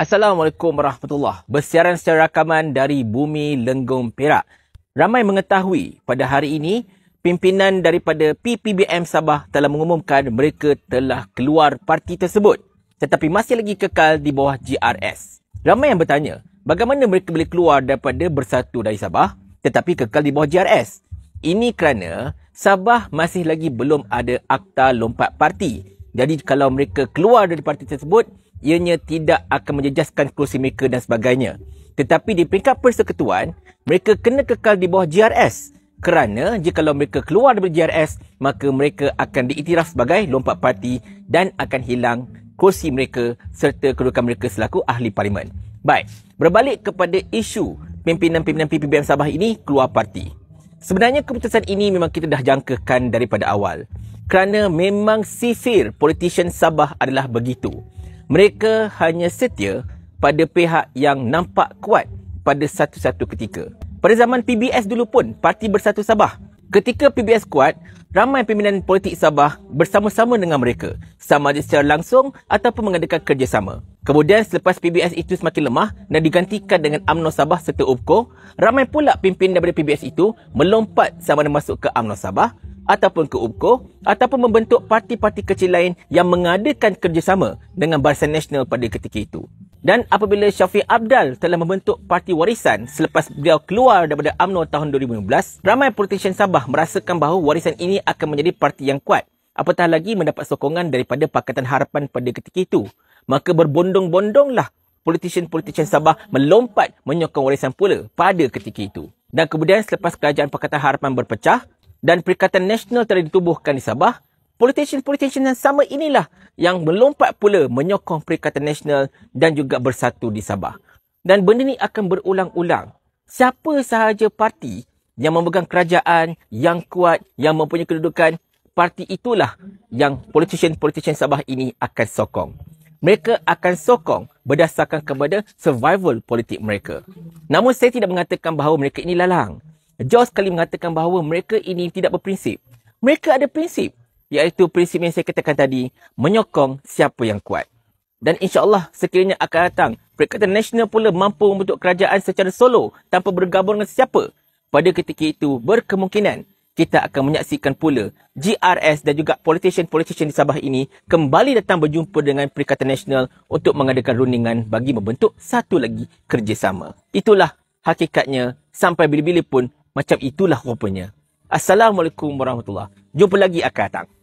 Assalamualaikum warahmatullahi wabarakatuh. Bersiaran secara rakaman dari Bumi Lenggong Perak. Ramai mengetahui pada hari ini, pimpinan daripada PPBM Sabah telah mengumumkan mereka telah keluar parti tersebut tetapi masih lagi kekal di bawah GRS. Ramai yang bertanya, bagaimana mereka boleh keluar daripada Bersatu dari Sabah tetapi kekal di bawah GRS? Ini kerana Sabah masih lagi belum ada akta lompat parti. Jadi kalau mereka keluar dari parti tersebut, ianya tidak akan menjejaskan kursi mereka dan sebagainya. Tetapi di peringkat persekutuan, mereka kena kekal di bawah GRS kerana jika mereka keluar dari GRS, maka mereka akan diiktiraf sebagai lompat parti dan akan hilang kursi mereka serta kedudukan mereka selaku ahli parlimen. Baik, berbalik kepada isu pimpinan-pimpinan PPBM Sabah ini keluar parti. Sebenarnya keputusan ini memang kita dah jangkakan daripada awal kerana memang sifir politician Sabah adalah begitu. Mereka hanya setia pada pihak yang nampak kuat pada satu-satu ketika. Pada zaman PBS dulu pun, Parti Bersatu Sabah. Ketika PBS kuat, ramai pimpinan politik Sabah bersama-sama dengan mereka. Sama ada secara langsung ataupun mengadakan kerjasama. Kemudian selepas PBS itu semakin lemah dan digantikan dengan UMNO Sabah serta UPKO, ramai pula pimpin daripada PBS itu melompat sama ada masuk ke UMNO Sabah ataupun ke UMKO ataupun membentuk parti-parti kecil lain yang mengadakan kerjasama dengan Barisan Nasional pada ketika itu. Dan apabila Syafiq Abdal telah membentuk parti warisan selepas beliau keluar daripada UMNO tahun 2015, ramai politisian Sabah merasakan bahawa warisan ini akan menjadi parti yang kuat. Apatah lagi mendapat sokongan daripada Pakatan Harapan pada ketika itu. Maka berbondong-bondonglah politisian politisian Sabah melompat menyokong warisan pula pada ketika itu. Dan kemudian selepas kerajaan Pakatan Harapan berpecah, dan Perikatan Nasional telah ditubuhkan di Sabah, politician-politician yang sama inilah yang melompat pula menyokong Perikatan Nasional dan juga bersatu di Sabah. Dan benda ini akan berulang-ulang. Siapa sahaja parti yang memegang kerajaan, yang kuat, yang mempunyai kedudukan, parti itulah yang politician-politician Sabah ini akan sokong. Mereka akan sokong berdasarkan kepada survival politik mereka. Namun saya tidak mengatakan bahawa mereka ini lalang. Jauh sekali mengatakan bahawa mereka ini tidak berprinsip. Mereka ada prinsip. Iaitu prinsip yang saya katakan tadi, menyokong siapa yang kuat. Dan insyaAllah sekiranya akan datang, Perikatan Nasional pula mampu membentuk kerajaan secara solo tanpa bergabung dengan siapa Pada ketika itu, berkemungkinan kita akan menyaksikan pula GRS dan juga politician-politician di Sabah ini kembali datang berjumpa dengan Perikatan Nasional untuk mengadakan rundingan bagi membentuk satu lagi kerjasama. Itulah hakikatnya sampai bila-bila pun macam itulah rupanya. Assalamualaikum warahmatullahi wabarakatuh. Jumpa lagi akan datang.